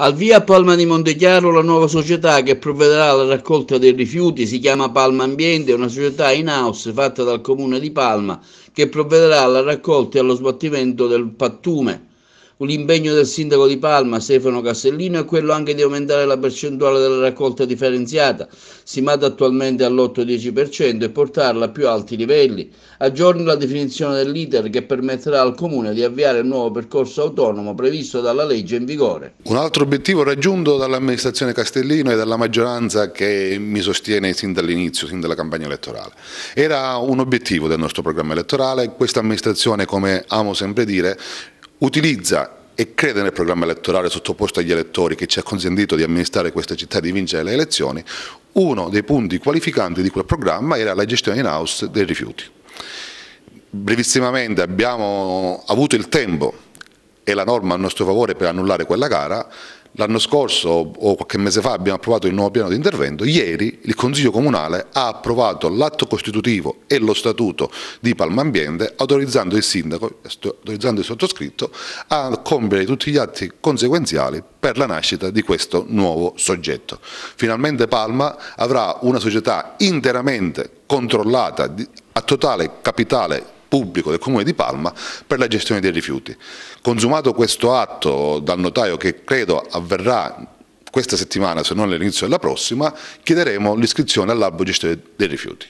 Al via Palma di Montechiaro la nuova società che provvederà alla raccolta dei rifiuti si chiama Palma Ambiente, una società in house fatta dal comune di Palma che provvederà alla raccolta e allo sbattimento del pattume L'impegno del sindaco di Palma, Stefano Castellino, è quello anche di aumentare la percentuale della raccolta differenziata, stimata attualmente all'8-10% e portarla a più alti livelli. Aggiorni la definizione dell'iter che permetterà al Comune di avviare il nuovo percorso autonomo previsto dalla legge in vigore. Un altro obiettivo raggiunto dall'amministrazione Castellino e dalla maggioranza che mi sostiene sin dall'inizio, sin dalla campagna elettorale. Era un obiettivo del nostro programma elettorale, questa amministrazione, come amo sempre dire, utilizza e crede nel programma elettorale sottoposto agli elettori che ci ha consentito di amministrare questa città e di vincere le elezioni, uno dei punti qualificanti di quel programma era la gestione in house dei rifiuti. Brevissimamente abbiamo avuto il tempo e la norma a nostro favore per annullare quella gara, L'anno scorso o qualche mese fa abbiamo approvato il nuovo piano di intervento, ieri il Consiglio Comunale ha approvato l'atto costitutivo e lo statuto di Palma Ambiente autorizzando il sindaco, autorizzando il sottoscritto a compiere tutti gli atti conseguenziali per la nascita di questo nuovo soggetto. Finalmente Palma avrà una società interamente controllata a totale capitale pubblico del Comune di Palma per la gestione dei rifiuti. Consumato questo atto dal notaio che credo avverrà questa settimana se non all'inizio della prossima, chiederemo l'iscrizione all'albo gestore dei rifiuti.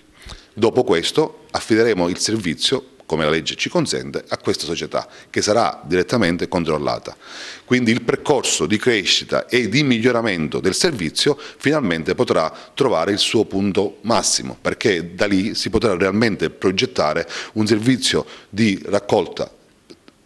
Dopo questo affideremo il servizio come la legge ci consente, a questa società che sarà direttamente controllata. Quindi il percorso di crescita e di miglioramento del servizio finalmente potrà trovare il suo punto massimo, perché da lì si potrà realmente progettare un servizio di raccolta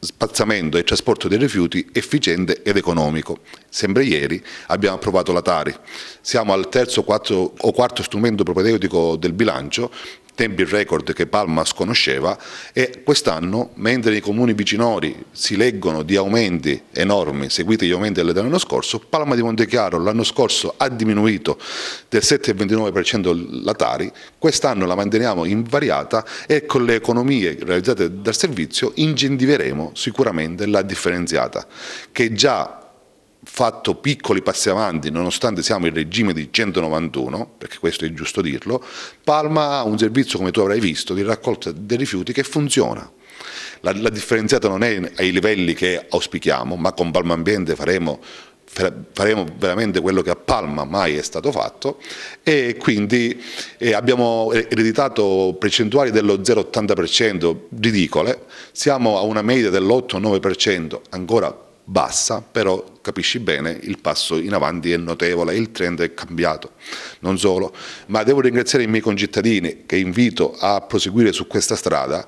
spazzamento e trasporto dei rifiuti efficiente ed economico. Sempre ieri abbiamo approvato la Tari. Siamo al terzo quarto, o quarto strumento propedeutico del bilancio tempi record che Palma sconosceva e quest'anno, mentre i comuni vicinori si leggono di aumenti enormi, seguiti gli aumenti dell'anno scorso, Palma di Montechiaro l'anno scorso ha diminuito del 7,29% la Tari, quest'anno la manteniamo invariata e con le economie realizzate dal servizio incentiveremo sicuramente la differenziata, che già fatto piccoli passi avanti, nonostante siamo in regime di 191, perché questo è giusto dirlo, Palma ha un servizio, come tu avrai visto, di raccolta dei rifiuti che funziona. La, la differenziata non è ai livelli che auspichiamo, ma con Palma Ambiente faremo faremo veramente quello che a Palma mai è stato fatto e quindi eh, abbiamo ereditato percentuali dello 0,80% ridicole, siamo a una media dell'8-9% ancora bassa, però capisci bene il passo in avanti è notevole, il trend è cambiato, non solo, ma devo ringraziare i miei concittadini che invito a proseguire su questa strada,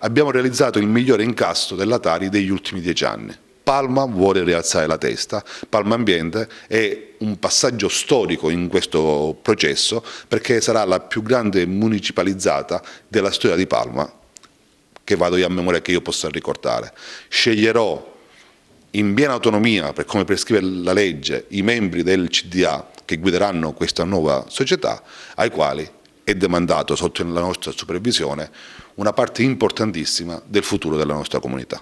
abbiamo realizzato il migliore incasso dell'Atari degli ultimi dieci anni. Palma vuole rialzare la testa, Palma Ambiente è un passaggio storico in questo processo perché sarà la più grande municipalizzata della storia di Palma, che vado io a memoria che io possa ricordare. Sceglierò in piena autonomia, per come prescrive la legge, i membri del CDA che guideranno questa nuova società, ai quali è demandato sotto la nostra supervisione una parte importantissima del futuro della nostra comunità.